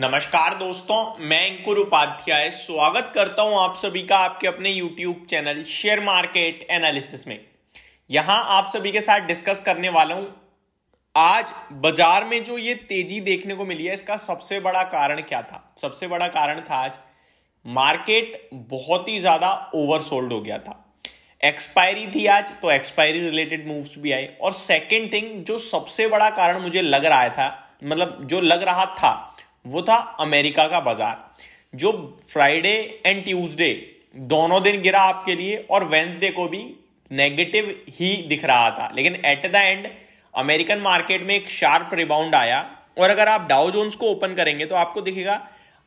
नमस्कार दोस्तों मैं अंकुर उपाध्याय स्वागत करता हूं आप सभी का आपके अपने YouTube channel share market analysis में यहां आप सभी के साथ डिस्कस करने वाला हूं आज बाजार में जो ये तेजी देखने को मिली है इसका सबसे बड़ा कारण क्या था सबसे बड़ा कारण था आज मार्केट बहुत ही ज्यादा ओवरसोल्ड हो गया था एक्सपायरी थी आज तो एक्सपायरी रिलेटेड मूव्स भी आए और सेकेंड थिंग जो सबसे बड़ा कारण मुझे लग रहा था मतलब जो लग रहा था वो था अमेरिका का बाजार जो फ्राइडे एंड ट्यूसडे दोनों दिन गिरा आपके लिए और वेंसडे को भी नेगेटिव ही दिख रहा था लेकिन at the end American market में एक शार्प रिबाउंड आया और अगर आप डाउ जोन्स को ओपन करेंगे तो आपको दिखेगा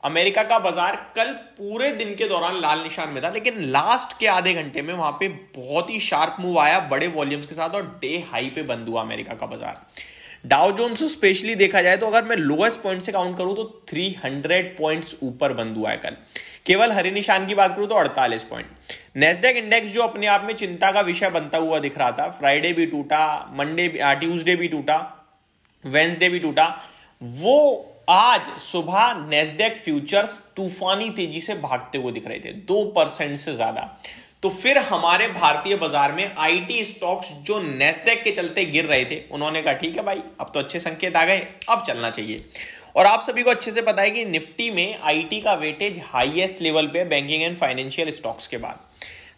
अमेरिका का बाजार कल पूरे दिन के दौरान लाल निशान में था लेकिन लास्ट के आधे घंटे में वहां पे बहुत ही शार्प मूव आया बड़े वॉल्यूम्स के साथ और डे हाई पे बंद हुआ अमेरिका का बाजार डाउ जोन से स्पेशली देखा जाए तो अगर मैं लोएस्ट पॉइंट से काउंट करूं तो 300 पॉइंट्स ऊपर बंद हुआ है कल केवल हरी निशान की बात करूं तो 48 पॉइंट नेस्डेक इंडेक्स जो अपने आप में चिंता का विषय बनता हुआ दिख रहा था फ्राइडे भी टूटा मंडे ट्यूजडे भी टूटा वेंसडे भी टूटा वो आज सुबह नेस्डेक फ्यूचर्स तूफानी तेजी से भागते हुए दिख रहे थे दो परसेंट से ज्यादा तो फिर हमारे भारतीय बाजार में आईटी स्टॉक्स जो नेस्टेक के चलते गिर रहे थे उन्होंने कहा ठीक है भाई अब तो अच्छे संकेत आ गए अब चलना चाहिए और आप सभी को अच्छे से पता है कि निफ्टी में आईटी का वेटेज हाईएस्ट लेवल पे बैंकिंग एंड फाइनेंशियल स्टॉक्स के बाद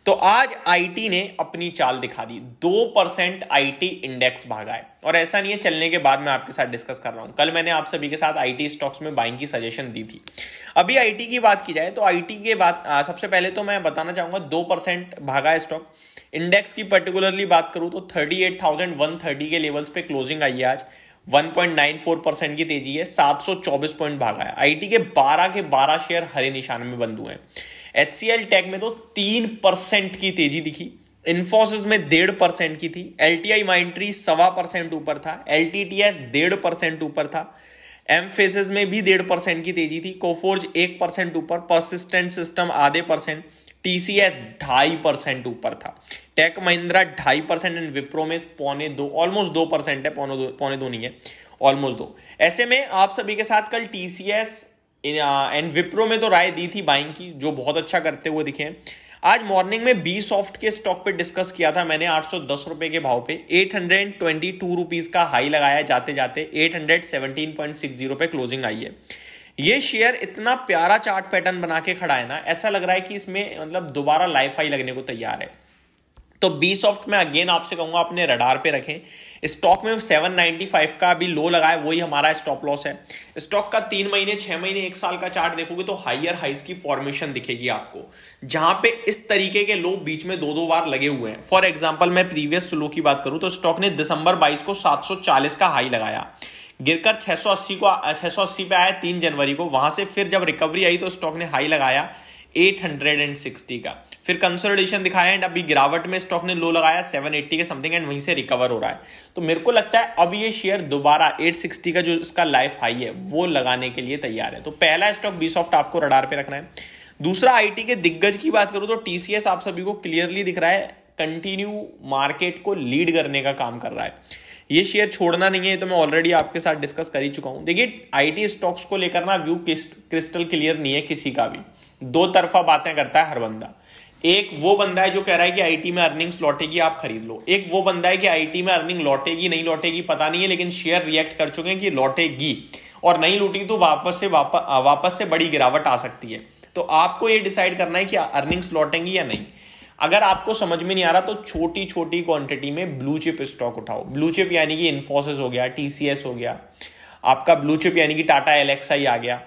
तो आज आईटी ने अपनी चाल दिखा दी दो परसेंट आई इंडेक्स भागा है और ऐसा नहीं है चलने के बाद मैं आपके साथ डिस्कस कर रहा हूं कल मैंने आप सभी के साथ आईटी स्टॉक्स में बाइंग की सजेशन दी थी अभी आईटी की बात की जाए तो आईटी के बाद सबसे पहले तो मैं बताना चाहूंगा दो परसेंट भागा स्टॉक इंडेक्स की पर्टिकुलरली बात करूं तो thirty eight thousand one thirty के लेवल्स पे क्लोजिंग आई है आज 1.94 परसेंट की तेजी है 724 पॉइंट भागा है आईटी के 12 के 12 शेयर हरे निशान में बंद हुए हैं एच सी एल टेक में तो तीन परसेंट की तेजी दिखी इन्फोसिस में डेढ़ परसेंट की थी एल टी आई माइंट्री सवा परसेंट ऊपर था एल टी टी एस डेढ़ परसेंट ऊपर था एम फेसिस में भी डेढ़ परसेंट की तेजी थी कोफोर्ज एक परसेंट ऊपर परसिस्टेंट सिस्टम आधे परसेंट टी सी एस ढाई परसेंट ऊपर था टेक महिंद्रा ढाई परसेंट एंड विप्रो में पौने दो ऑलमोस्ट दो परसेंट है पौने दो पौने दो नहीं है ऑलमोस्ट दो ऐसे में आप सभी के साथ कल T C S and Wipro में तो राय दी थी बाइंग की जो बहुत अच्छा करते हुए दिखे आज मॉर्निंग में बी सॉफ्ट के स्टॉक पे डिस्कस किया था मैंने आठ सौ दस रुपए के भाव पे eight hundred twenty two rupees का हाई लगाया जाते जाते eight hundred seventeen point six zero पे क्लोजिंग आई है ये शेयर इतना प्यारा चार्ट पैटर्न बना के खड़ा है ना ऐसा लग रहा है कि इसमें मतलब दोबारा लाइफ हाई लगने को तैयार है तो बी सॉफ्ट में अगेन आपसे कहूंगा अपने रडार पे रखें स्टॉक में 795 का अभी लो लगा है वही हमारा स्टॉप लॉस है स्टॉक का तीन महीने छह महीने एक साल का चार्ट देखोगे तो हाइयर हाइस की फॉर्मेशन दिखेगी आपको जहां पे इस तरीके के लो बीच में दो दो बार लगे हुए हैं फॉर एग्जाम्पल मैं प्रीवियस लो की बात करूं तो स्टॉक ने दिसंबर बाईस को सात का हाई लगाया गिरकर 680 को 680 पे आया तीन जनवरी को वहां से फिर जब रिकवरी आई तो स्टॉक ने हाई लगाया 860 का फिर कंसोलिडेशन दिखाया एंड अभी गिरावट में स्टॉक ने लो लगाया 780 के समथिंग एंड वहीं से रिकवर हो रहा है तो मेरे को लगता है अब ये शेयर दोबारा 860 का जो इसका लाइफ हाई है वो लगाने के लिए तैयार है तो पहला स्टॉक बी सॉफ्ट आपको रडार पे रखना है दूसरा आईटी के दिग्गज की बात करूं तो टीसीएस आप सभी को क्लियरली दिख रहा है कंटिन्यू मार्केट को लीड करने का काम कर रहा है ये शेयर छोड़ना नहीं है तो मैं ऑलरेडी आपके साथ डिस्कस कर ही चुका हूं देखिए आईटी स्टॉक्स को लेकर ना व्यू क्रिस्टल क्लियर नहीं है किसी का भी दो तरफा बातें करता है हर बंदा एक वो बंदा है जो कह रहा है कि आईटी में अर्निंग्स लौटेगी आप खरीद लो एक वो बंदा है कि आईटी में अर्निंग लौटेगी नहीं लौटेगी पता नहीं है लेकिन शेयर रिएक्ट कर चुके हैं कि लौटेगी और नहीं लूटी तो वापस से वापस से बड़ी गिरावट आ सकती है तो आपको ये डिसाइड करना है कि अर्निंग्स लौटेंगी या नहीं अगर आपको समझ में नहीं आ रहा तो छोटी छोटी क्वांटिटी में ब्लू चिप स्टॉक उठाओ ब्लू चिप यानी कि इन्फोसिस हो गया टीसीएस हो गया आपका ब्लू चिप यानी कि टाटा एलेक्साई आ गया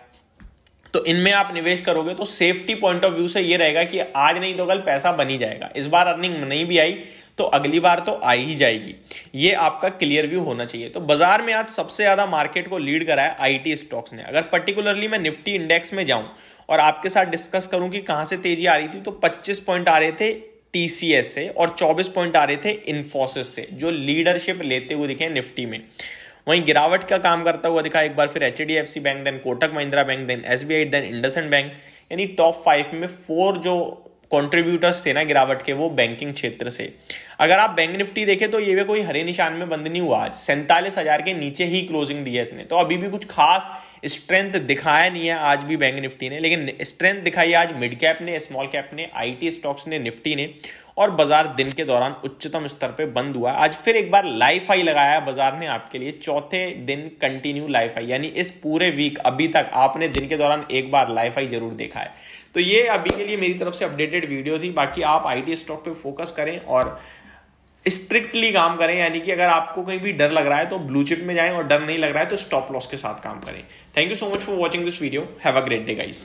तो इनमें आप निवेश करोगे तो सेफ्टी पॉइंट ऑफ व्यू से ये रहेगा कि आज नहीं तो कल पैसा बनी जाएगा इस बार अर्निंग नहीं भी आई तो अगली बार तो आई ही जाएगी ये आपका क्लियर व्यू होना चाहिए तो बाजार में आज सबसे ज्यादा मार्केट को लीड करा है आईटी स्टॉक्स ने अगर पर्टिकुलरली मैं निफ्टी इंडेक्स में जाऊं और आपके साथ डिस्कस करूं कि कहां से तेजी आ रही थी तो 25 पॉइंट आ रहे थे टीसीएस से और 24 पॉइंट आ रहे थे इन्फोसिस से जो लीडरशिप लेते हुए दिखे निफ्टी में वहीं गिरावट का काम करता हुआ दिखा एक बार फिर H bank then Kotak Mahindra bank then S then IndusInd bank यानी टॉप फाइव में फोर जो कॉन्ट्रीब्यूटर्स थे ना गिरावट के वो बैंकिंग क्षेत्र से अगर आप बैंक निफ्टी देखें तो ये भी कोई हरे निशान में बंद नहीं हुआ आज सैंतालीस हजार के नीचे ही क्लोजिंग दी है इसने तो अभी भी कुछ खास स्ट्रेंथ दिखाया नहीं है आज भी बैंक निफ्टी ने लेकिन स्ट्रेंथ दिखाई आज मिड कैप ने स्मॉल कैप ने आईटी स्टॉक्स ने निफ्टी ने और बाजार दिन के दौरान उच्चतम स्तर पर बंद हुआ आज फिर एक बार लाइफ आई लगाया बाजार ने आपके लिए चौथे दिन कंटिन्यू लाइफ आई यानी इस पूरे वीक अभी तक आपने दिन के दौरान एक बार लाइफ आई जरूर देखा है तो ये अभी के लिए मेरी तरफ से अपडेटेड वीडियो थी बाकी आप आईटी स्टॉक पे फोकस करें और स्ट्रिक्टली काम करें यानी कि अगर आपको कहीं भी डर लग रहा है तो ब्लू चिप में जाएं और डर नहीं लग रहा है तो स्टॉप लॉस के साथ काम करें thank you so much for watching this video have a great day guys